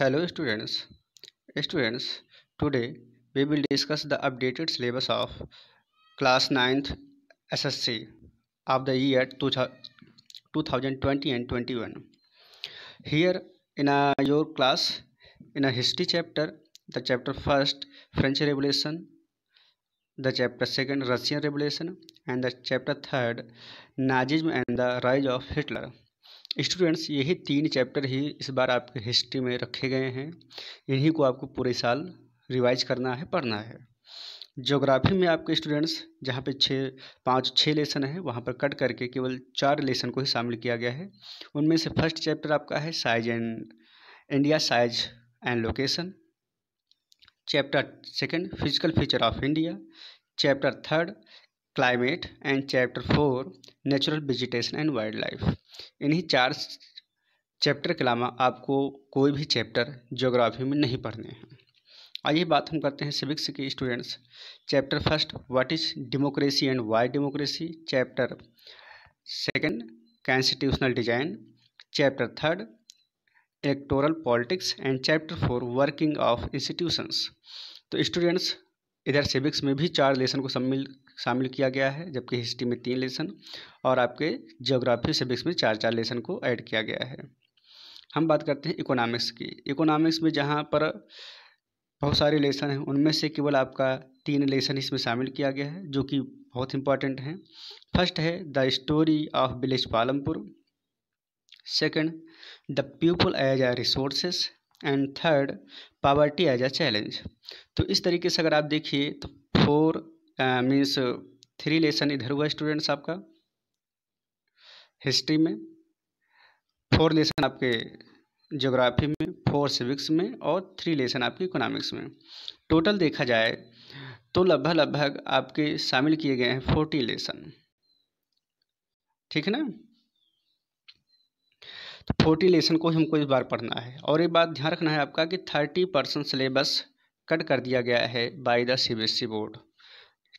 Hello students. Students, today we will discuss the updated syllabus of class 9th SSC of the year 2020 and 21. Here in a, your class, in a history chapter, the chapter first French Revolution, the chapter second Russian Revolution and the chapter third Nazism and the rise of Hitler. Students यही तीन chapter ही इस बार आपके history में रखे गए हैं इन्हीं को आपको पूरे साल रिवाइज करना है पढ़ना है ज्योग्राफी में आपके स्टूडेंट्स जहाँ पे छः पाँच छः लेसन हैं वहाँ पर कट करके केवल चार लेसन को ही शामिल किया गया है उनमें से फर्स्ट चैप्टर आपका है size and India size and location chapter second physical feature of India chapter third climate and chapter four natural vegetation and wildlife इन्हीं चार चैप्टर के अलावा आपको कोई भी चैप्टर ज्योग्राफी में नहीं पढ़ने हैं आइए बात हम करते हैं सिविक्स के students chapter first what is democracy and why democracy chapter second constitutional design chapter third electoral politics and chapter four working of institutions तो स्टूडेंट्स इधर सिविक्स में भी चार लेसन को सम्मिल शामिल किया गया है जबकि हिस्ट्री में तीन लेसन और आपके जियोग्राफी सब्जेक्ट्स में चार चार लेसन को ऐड किया गया है हम बात करते हैं इकोनॉमिक्स की इकोनॉमिक्स में जहाँ पर बहुत सारे लेसन हैं उनमें से केवल आपका तीन लेसन इसमें शामिल किया गया है जो कि बहुत इंपॉर्टेंट हैं फर्स्ट है the story of village Palampur second the people as a resources and third poverty as a challenge तो इस तरीके से अगर आप देखिए तो फोर मीन्स थ्री लेसन इधर हुआ स्टूडेंट्स आपका हिस्ट्री में फोर लेसन आपके ज्योग्राफी में फोर सिविक्स में और थ्री लेसन आपके इकोनॉमिक्स में टोटल देखा जाए तो लगभग लगभग आपके शामिल किए गए हैं फोर्टी लेसन ठीक है ना तो फोर्टी लेसन को हमको इस बार पढ़ना है और ये बात ध्यान रखना है आपका कि थर्टी परसेंट सिलेबस कट कर दिया गया है बाय द सी बोर्ड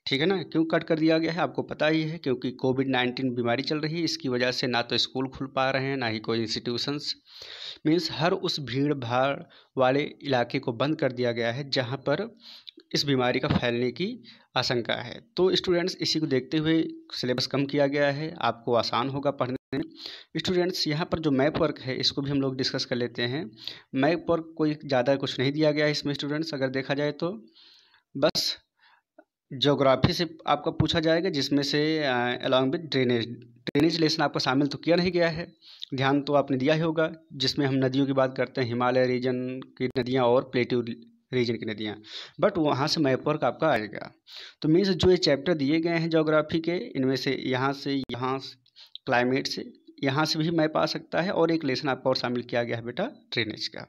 ठीक है ना क्यों कट कर दिया गया है आपको पता ही है क्योंकि कोविड नाइन्टीन बीमारी चल रही है इसकी वजह से ना तो स्कूल खुल पा रहे हैं ना ही कोई इंस्टीट्यूशंस मीन्स हर उस भीड़ भाड़ वाले इलाके को बंद कर दिया गया है जहाँ पर इस बीमारी का फैलने की आशंका है तो स्टूडेंट्स इसी को देखते हुए सिलेबस कम किया गया है आपको आसान होगा पढ़ने में स्टूडेंट्स यहाँ पर जो मैप वर्क है इसको भी हम लोग डिस्कस कर लेते हैं मैप वर्क कोई ज़्यादा कुछ नहीं दिया गया है इसमें स्टूडेंट्स अगर देखा जाए तो बस ज्योग्राफी से आपका पूछा जाएगा जिसमें से along with drainage drainage lesson आपका शामिल तो किया नहीं गया है ध्यान तो आपने दिया ही होगा जिसमें हम नदियों की बात करते हैं हिमालय रीजन की नदियाँ और प्लेट्यू रीजन की नदियाँ बट वहाँ से मैपवर्क वर्क आपका आएगा तो मीन्स जो ये चैप्टर दिए गए हैं जोग्राफी के इनमें से यहाँ से यहाँ क्लाइमेट से यहाँ से भी मैप आ सकता है और एक लेसन आपका और शामिल किया गया है बेटा ड्रेनेज का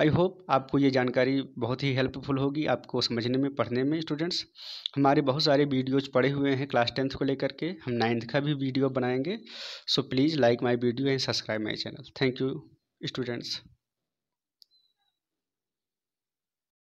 आई होप आपको ये जानकारी बहुत ही हेल्पफुल होगी आपको समझने में पढ़ने में स्टूडेंट्स हमारे बहुत सारे वीडियोज पड़े हुए हैं क्लास टेंथ को लेकर के हम नाइन्थ का भी वीडियो बनाएंगे so please like my video and subscribe my channel thank you students